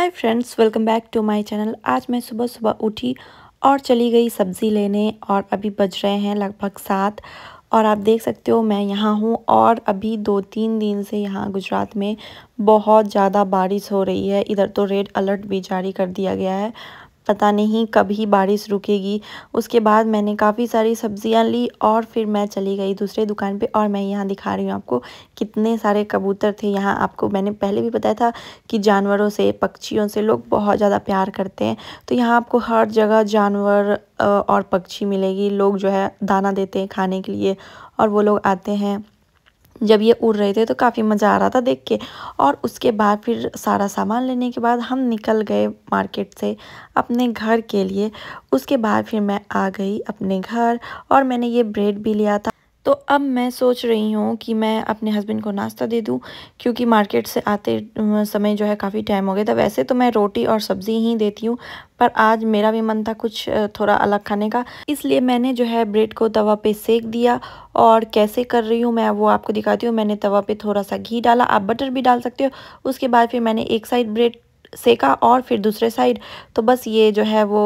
hi friends welcome back to my channel आज मैं सुबह सुबह उठी और चली गई सब्ज़ी लेने और अभी बज रहे हैं लगभग सात और आप देख सकते हो मैं यहाँ हूँ और अभी दो तीन दिन से यहाँ गुजरात में बहुत ज़्यादा बारिश हो रही है इधर तो रेड अलर्ट भी जारी कर दिया गया है पता नहीं कभी बारिश रुकेगी उसके बाद मैंने काफ़ी सारी सब्जियां ली और फिर मैं चली गई दूसरे दुकान पे और मैं यहाँ दिखा रही हूँ आपको कितने सारे कबूतर थे यहाँ आपको मैंने पहले भी बताया था कि जानवरों से पक्षियों से लोग बहुत ज़्यादा प्यार करते हैं तो यहाँ आपको हर जगह जानवर और पक्षी मिलेगी लोग जो है दाना देते हैं खाने के लिए और वो लोग आते हैं जब ये उड़ रहे थे तो काफ़ी मज़ा आ रहा था देख के और उसके बाद फिर सारा सामान लेने के बाद हम निकल गए मार्केट से अपने घर के लिए उसके बाद फिर मैं आ गई अपने घर और मैंने ये ब्रेड भी लिया था तो अब मैं सोच रही हूँ कि मैं अपने हस्बैंड को नाश्ता दे दूँ क्योंकि मार्केट से आते समय जो है काफ़ी टाइम हो गया था वैसे तो मैं रोटी और सब्ज़ी ही देती हूँ पर आज मेरा भी मन था कुछ थोड़ा अलग खाने का इसलिए मैंने जो है ब्रेड को तवा पे सेक दिया और कैसे कर रही हूँ मैं वो आपको दिखाती हूँ मैंने तवा पे थोड़ा सा घी डाला आप बटर भी डाल सकते हो उसके बाद फिर मैंने एक साइड ब्रेड सेका और फिर दूसरे साइड तो बस ये जो है वो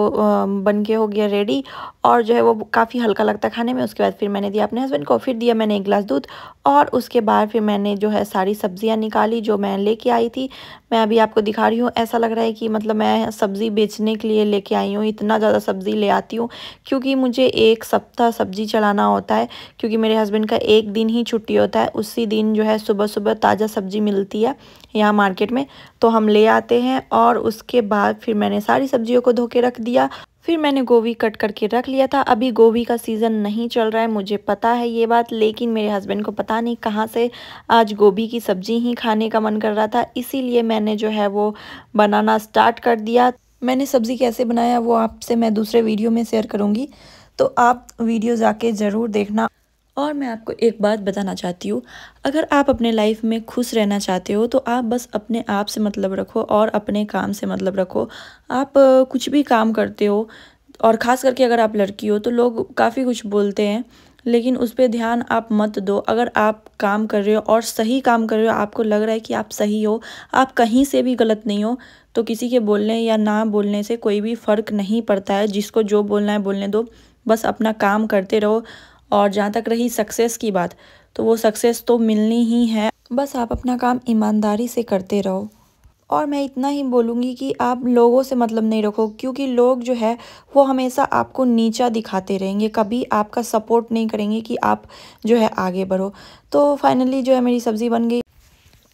बन के हो गया रेडी और जो है वो काफ़ी हल्का लगता खाने में उसके बाद फिर मैंने दिया अपने हस्बैंड को फिर दिया मैंने एक गिलास दूध और उसके बाद फिर मैंने जो है सारी सब्जियां निकाली जो मैं लेके आई थी मैं अभी आपको दिखा रही हूँ ऐसा लग रहा है कि मतलब मैं सब्ज़ी बेचने के लिए लेके आई हूँ इतना ज़्यादा सब्ज़ी ले आती हूँ क्योंकि मुझे एक सप्ताह सब्ज़ी चलाना होता है क्योंकि मेरे हस्बैंड का एक दिन ही छुट्टी होता है उसी दिन जो है सुबह सुबह ताज़ा सब्ज़ी मिलती है यहाँ मार्केट में तो हम ले आते हैं हैं और उसके बाद फिर मैंने सारी सब्जियों को धो के रख दिया फिर मैंने गोभी कट करके रख लिया था अभी गोभी का सीज़न नहीं चल रहा है मुझे पता है ये बात लेकिन मेरे हस्बैंड को पता नहीं कहाँ से आज गोभी की सब्ज़ी ही खाने का मन कर रहा था इसीलिए मैंने जो है वो बनाना स्टार्ट कर दिया मैंने सब्ज़ी कैसे बनाया वो आपसे मैं दूसरे वीडियो में शेयर करूँगी तो आप वीडियो जाके ज़रूर देखना और मैं आपको एक बात बताना चाहती हूँ अगर आप अपने लाइफ में खुश रहना चाहते हो तो आप बस अपने आप से मतलब रखो और अपने काम से मतलब रखो आप कुछ भी काम करते हो और ख़ास करके अगर आप लड़की हो तो लोग काफ़ी कुछ बोलते हैं लेकिन उस पर ध्यान आप मत दो अगर आप काम कर रहे हो और सही काम कर रहे हो आपको लग रहा है कि आप सही हो आप कहीं से भी गलत नहीं हो तो किसी के बोलने या ना बोलने से कोई भी फ़र्क नहीं पड़ता है जिसको जो बोलना है बोलने दो बस अपना काम करते रहो और जहाँ तक रही सक्सेस की बात तो वो सक्सेस तो मिलनी ही है बस आप अपना काम ईमानदारी से करते रहो और मैं इतना ही बोलूँगी कि आप लोगों से मतलब नहीं रखो क्योंकि लोग जो है वो हमेशा आपको नीचा दिखाते रहेंगे कभी आपका सपोर्ट नहीं करेंगे कि आप जो है आगे बढ़ो तो फाइनली जो है मेरी सब्ज़ी बन गई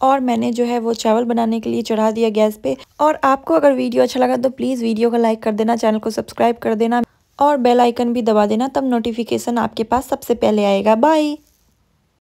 और मैंने जो है वो चावल बनाने के लिए चढ़ा दिया गैस पे और आपको अगर वीडियो अच्छा लगा तो प्लीज़ वीडियो को लाइक कर देना चैनल को सब्सक्राइब कर देना और बेल आइकन भी दबा देना तब नोटिफिकेशन आपके पास सबसे पहले आएगा बाय